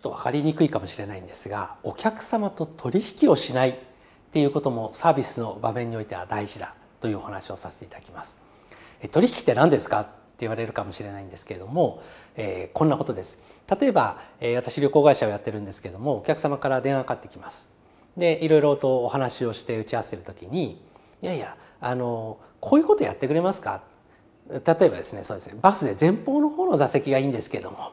ょっと分かりにくいかもしれないんですがお客様と取引をしないっていうこともサービスの場面においては大事だというお話をさせていただきます。え取引って何ですかって言われるかもしれないんですけれども、えー、こんなことです例えば、えー、私旅行会社をやってるんですけれどもお客様から電話かかってきますでいろいろとお話をして打ち合わせる時に「いやいやあのこういうことやってくれますか?」例えばですねそうですねバスで前方の方の座席がいいんですけども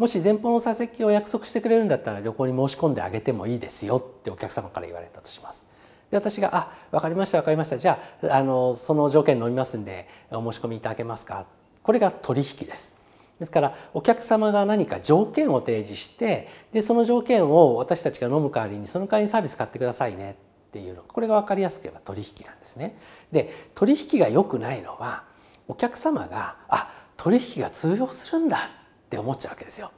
もし前方の座席を約束してくれるんだったら旅行に申し込んであげてもいいですよってお客様から言われたとします。で私が「あ分かりました分かりましたじゃああのその条件飲みますんでお申し込みいただけますか」これが取引です。ですからお客様が何か条件を提示してでその条件を私たちが飲む代わりにその代わりにサービス買ってくださいねっていうのこれが分かりやすければ取引なんですね。で取引が良くないのはお客様が「あ取引が通用するんだ」って思っちゃうわけですよ。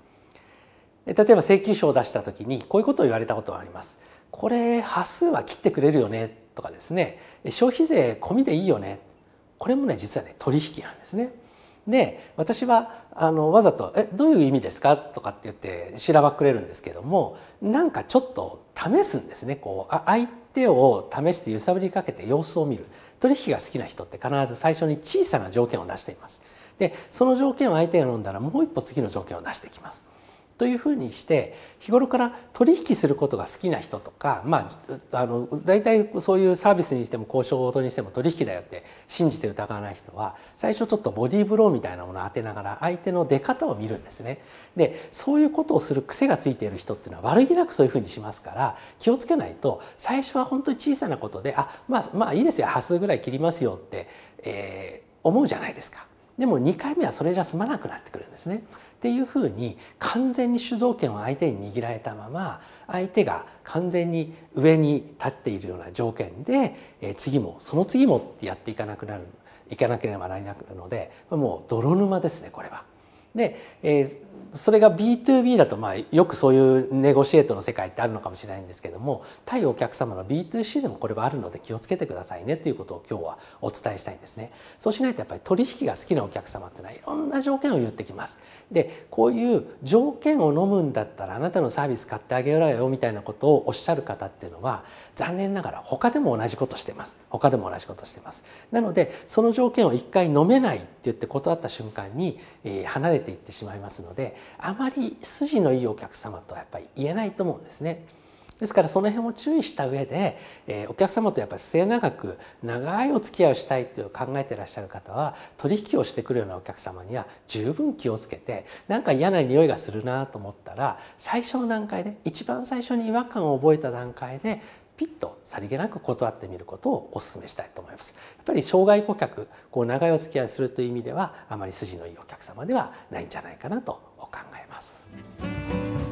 例えば請求書を出した時にこういうことを言われたことがあります。これ端数は切ってくれるよねとかですね消費税込みでいいよねこれもね実はね取引なんですね。で私はあのわざと「えどういう意味ですか?」とかって言ってしらばっくれるんですけどもなんかちょっと試すんですねこう相手を試して揺さぶりかけて様子を見る取引が好きな人って必ず最初に小さな条件を出していますでその条件を相手が飲んだらもう一歩次の条件を出していきますというふうにして日頃から取引することが好きな人とか、まあ、あの大体そういうサービスにしても交渉事にしても取引だよって信じて疑わない人は最初ちょっとボディーブローみたいなものを当てながら相手の出方を見るんですね。でそういうことをする癖がついている人っていうのは悪気なくそういうふうにしますから気をつけないと最初は本当に小さなことで「あまあまあいいですよ端数ぐらい切りますよ」って、えー、思うじゃないですか。でも2回目はそれじゃ済まなくなってくるんですね。っていうふうに完全に主導権を相手に握られたまま相手が完全に上に立っているような条件で、え次もその次もってやっていかなくなるいかなければならなくなるのでもう泥沼ですねこれは。で、えーそれが B2B だとまあよくそういうネゴシエートの世界ってあるのかもしれないんですけども対お客様の B2C でもこれはあるので気をつけてくださいねということを今日はお伝えしたいんですね。そうしないとやっぱり取引が好きなお客様っていうのはいろんな条件を言ってきます。でこういう条件を飲むんだったらあなたのサービス買ってあげうよみたいなことをおっしゃる方っていうのは残念ながら他でも同じことしてます。他でも同じことしてます。なのでその条件を一回飲めないって言って断った瞬間に、え離れていってしまいますのであまり筋のいいお客様とやっぱり言えないと思うんですね。ですからその辺を注意した上で、えー、お客様とやっぱり末永く長いお付き合いをしたいという考えていらっしゃる方は取引をしてくるようなお客様には十分気をつけてなんか嫌な匂いがするなと思ったら最初の段階で一番最初に違和感を覚えた段階でピッとさりげなく断ってみることをお勧めしたいと思います。やっぱり障害顧客、こう長いお付き合いするという意味ではあまり筋のいいお客様ではないんじゃないかなと考えます。